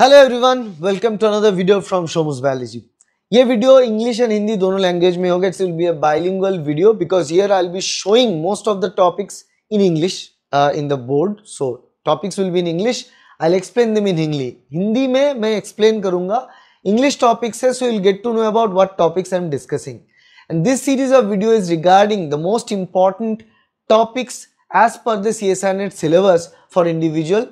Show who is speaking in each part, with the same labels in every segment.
Speaker 1: Hello everyone welcome to another video from Shomu's biology ये वीडियो English and Hindi दोनों language में होगा it's will be a bilingual video because here I will be showing most of the topics in English in the board so topics will be in English I will explain them in हिंगली Hindi में मैं explain करूंगा English topics है so will get to know about what topics I am discussing and this series of video is regarding the most important topics as per the C S NET syllabus for individual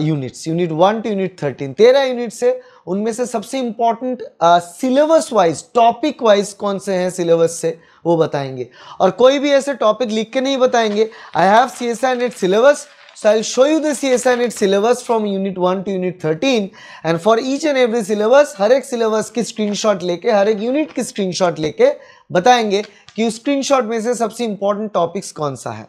Speaker 1: units unit one to unit thirteen तेरह units है उनमें से सबसे important syllabus wise topic wise कौन से हैं syllabus से वो बताएंगे और कोई भी ऐसे टॉपिक लिख के नहीं बताएंगे I have C S I NET syllabus so I show you the C S I NET syllabus from unit one to unit thirteen and for each and every syllabus हर एक सिलेबस की shot लेके हर एक unit की shot लेके बताएंगे कि screenshot में से सबसे इंपॉर्टेंट टॉपिक्स कौन सा है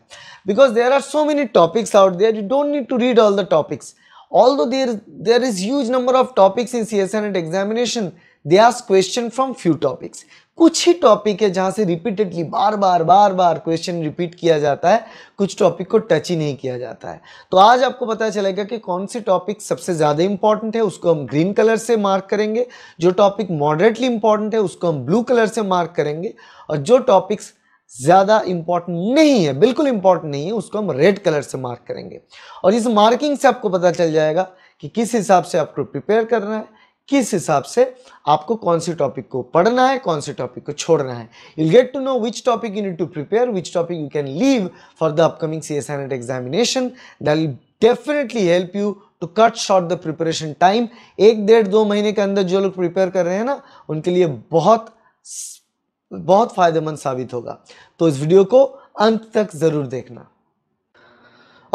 Speaker 1: because there are so many topics out there you don't need to read all the topics although there there is huge number of topics in C S NET examination they are question from few topics कुछ ही topic है जहाँ से repeatedly बार बार बार बार question repeat किया जाता है कुछ टॉपिक को टच ही नहीं किया जाता है तो आज आपको पता चलेगा कि कौन से टॉपिक सबसे ज़्यादा इंपॉर्टेंट है उसको हम ग्रीन कलर से मार्क करेंगे जो टॉपिक मॉडरेटली इंपॉर्टेंट है उसको हम ब्लू कलर से मार्क करेंगे और जो टॉपिक्स ज़्यादा इंपॉर्टेंट नहीं है बिल्कुल इंपॉर्टेंट नहीं है उसको हम रेड कलर से मार्क करेंगे और इस मार्किंग से आपको पता चल जाएगा कि किस हिसाब से आपको प्रिपेयर करना है किस हिसाब से आपको कौन से टॉपिक को पढ़ना है कौन से टॉपिक को छोड़ना है you get to know which topic you need to prepare which topic you can leave for the upcoming C S NET examination that definitely help you to cut short the preparation time एक डेढ़ दो महीने के अंदर जो लोग prepare कर रहे हैं ना उनके लिए बहुत बहुत फायदेमंद साबित होगा तो इस वीडियो को अंत तक ज़रूर देखना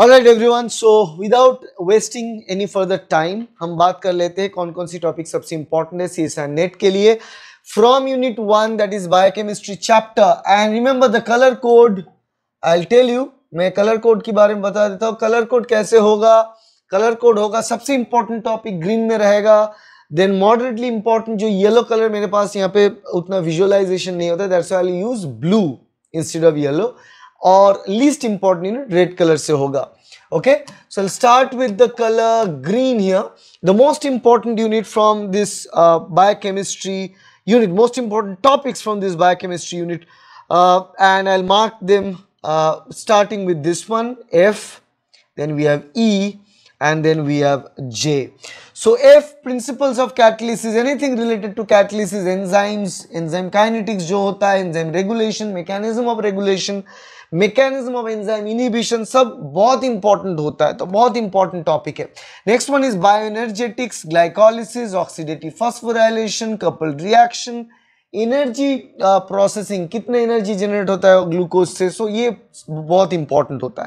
Speaker 1: alright everyone so without wasting any further time हम बात कर लेते हैं कौन कौन सी टॉपिक सबसे इंपॉर्टेंट है सी नेट के लिए from unit one that is biochemistry chapter and remember the colour code I tell you मैं कलर कोड के बारे में बता देता हूँ कलर कोड कैसे होगा कलर कोड होगा सबसे इंपॉर्टेंट टॉपिक ग्रीन में रहेगा देन मॉडरेटली इंपॉर्टेंट जो येलो कलर मेरे पास यहाँ पे उतना विजुअलाइजेशन नहीं होता that's I use blue instead of yellow Or least important unit red color से होगा okay so i'll start with the color green here the most important unit from this uh, biochemistry unit most important topics from this biochemistry unit uh, and i'll mark them uh, starting with this one f then we have e and then we have J. So if principles of catalysis, anything related to catalysis, enzymes, enzyme kinetics जो होता enzyme regulation, mechanism of regulation, mechanism of enzyme inhibition सब बहुत important होता है, तो बहुत important topic है. Next one is bioenergetics, glycolysis, oxidative phosphorylation, coupled reaction, energy processing कितना एनर्जी जनरेट होता है ग्लूकोज से सो so ये बहुत इंपॉर्टेंट होता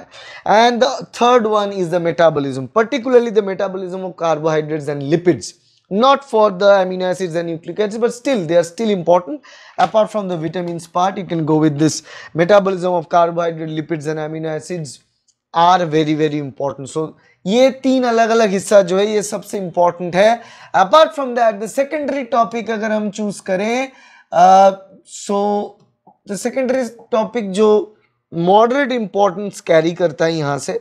Speaker 1: है and third one is the metabolism particularly the metabolism of carbohydrates and lipids not for the amino acids and nucleic acid but still they are still important apart from the vitamin part you can go with this metabolism of carbohydrate lipids and amino acids are very very important so ये तीन अलग अलग हिस्सा जो है ये सबसे important है apart from that the secondary topic अगर हम चूज करें सो द सेकेंडरी टॉपिक जो मॉडरेट इम्पोर्टेंस कैरी करता है यहाँ से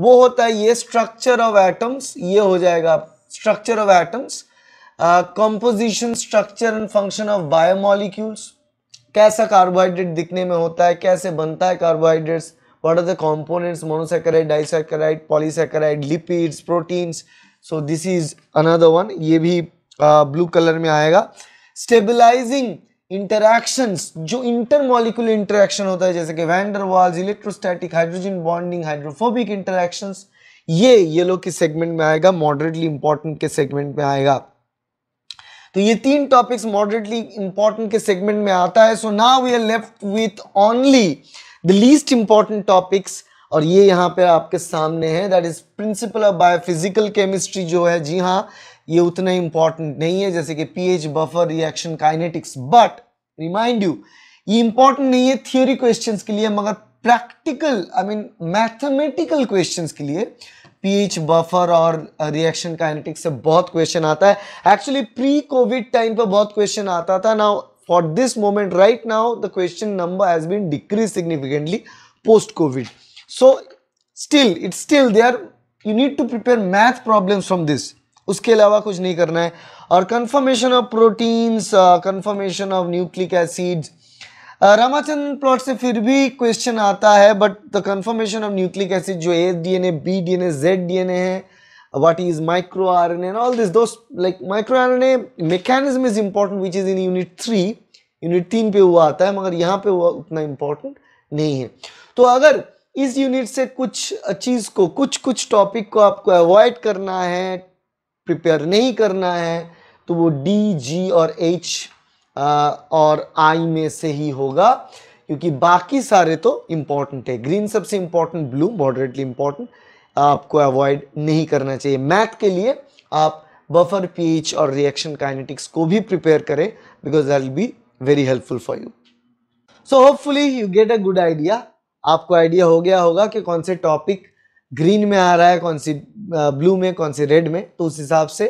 Speaker 1: वो होता है ये स्ट्रक्चर ऑफ एटम्स ये हो जाएगा structure of atoms composition structure and function of biomolecules कैसा कार्बोहाइड्रेट दिखने में होता है कैसे बनता है carbohydrates what are the components monosaccharide disaccharide polysaccharide lipids proteins so this is another one ये भी ब्लू uh, कलर में आएगा स्टेबलाइजिंग इंटरैक्शंस जो इंटरमोलिकुलर इंटरैक्शन होता है जैसे कि van der Waals electrostatic hydrogen bonding hydrophobic interactions ये येलो के सेगमेंट में आएगा मॉडरेटली इंपॉर्टेंट के सेगमेंट में आएगा तो ये तीन टॉपिक्स मॉडरेटली इंपॉर्टेंट के सेगमेंट में आता है so now we are left with only the least important topics और ये यहाँ पे आपके सामने है that is principle of biophysical chemistry जो है जी हाँ ये उतना इंपॉर्टेंट नहीं है जैसे कि pH buffer reaction kinetics but remind you ये इंपॉर्टेंट नहीं है थियोरी क्वेश्चंस के लिए मगर practical I mean mathematical questions के लिए पीएच बफर और रिएक्शन uh, काइनेटिक्स से बहुत क्वेश्चन आता है एक्चुअली प्री कोविड टाइम पर बहुत क्वेश्चन आता था now for this moment right now the question number has been decrease significantly post COVID so still still they are you need to prepare math problem from this उसके अलावा कुछ नहीं करना है और conformation of proteins conformation of nucleic acids Ramachandran plot से फिर भी क्वेश्चन आता है but the conformation of nucleic acid जो A DNA B DNA Z DNA है what is microRNA all this this. Those like microRNA mechanism is important which is in unit three unit तीन पे हुआ आता है मगर यहाँ पे हुआ उतना इंपॉर्टेंट नहीं है तो अगर इस यूनिट से कुछ चीज़ को कुछ कुछ टॉपिक को आपको अवॉइड करना है प्रिपेयर नहीं करना है तो वो डी जी और एच और आई में से ही होगा क्योंकि बाकी सारे तो इम्पॉर्टेंट है ग्रीन सबसे इम्पॉर्टेंट ब्लू मॉडरेटली इम्पॉर्टेंट आपको अवॉइड नहीं करना चाहिए मैथ के लिए आप बफर पीएच और रिएक्शन काइनेटिक्स को भी प्रिपेयर करें because that will be very helpful for you so hopefully you get a good idea आपको आइडिया हो गया होगा कि कौन से टॉपिक ग्रीन में आ रहा है कौन सी ब्लू में कौन सी रेड में तो उस हिसाब से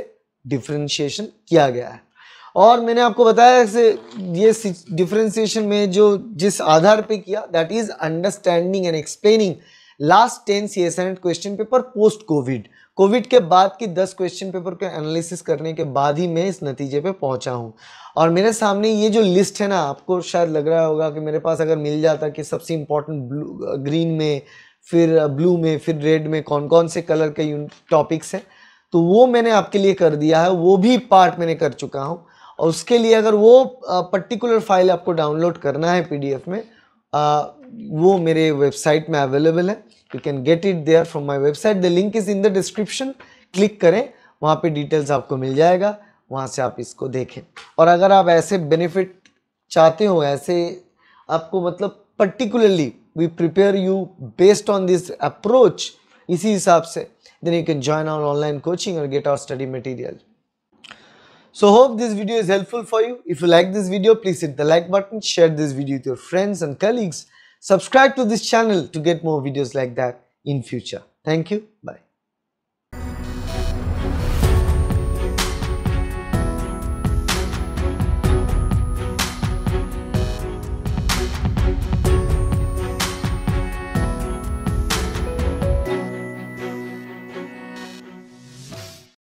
Speaker 1: डिफ्रेंशिएशन किया गया है और मैंने आपको बताया से ये डिफ्रेंशिएशन में जो जिस आधार पे किया that is understanding and explaining last ten C S and question paper post covid covid के बाद की दस क्वेश्चन पेपर के एनालिसिस करने के बाद ही मैं इस नतीजे पे पहुंचा हूं और मेरे सामने ये जो लिस्ट है ना आपको शायद लग रहा होगा कि मेरे पास अगर मिल जाता कि सबसे इम्पोर्टेंट ग्रीन में फिर ब्लू में फिर रेड में कौन कौन से कलर के टॉपिक्स हैं तो वो मैंने आपके लिए कर दिया है वो भी पार्ट मैंने कर चुका हूँ और उसके लिए अगर वो पर्टिकुलर फाइल आपको डाउनलोड करना है पीडीएफ में आ, वो मेरे वेबसाइट में अवेलेबल है you can get it there from my website the link is in the description click करें वहाँ पे डिटेल्स आपको मिल जाएगा वहाँ से आप इसको देखें और अगर आप ऐसे बेनिफिट चाहते हो ऐसे आपको मतलब particularly we prepare you based on this approach Isi हिसाब se, then you can join our online coaching or get our study material. So hope this video is helpful for you. If you like this video, please hit the like button, share this video with your friends and colleagues. Subscribe to this channel to get more videos like that in future. Thank you. Bye.